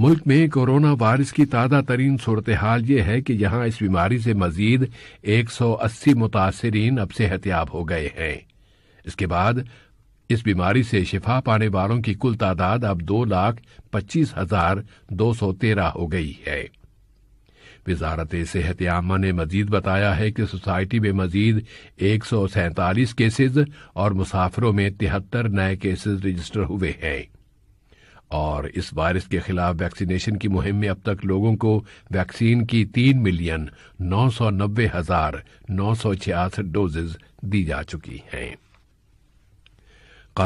मुल्क में corona virus की ताज़ा तरीन सूरत हाल ये है कि यहाँ इस बीमारी से मजीद 180 मुतासरीन अब सेहतियाब हो गए हैं इसके बाद इस बीमारी से शिफा पाने वालों की कुल तादाद अब दो लाख पच्चीस हजार दो सौ तेरह हो गई है वजारत सेहत आमा ने मजीद बताया है कि सोसाइटी में मजीद एक सौ सैतालीस केसेज और मुसाफिरों में तिहत्तर नए केसेज रजिस्टर हुए हैं और इस वायरस के खिलाफ वैक्सीनेशन की मुहिम में अब तक लोगों को वैक्सीन की तीन मिलियन नौ सौ नब्बे हजार नौ सौ छियासठ डोजेज दी जा चुकी हैं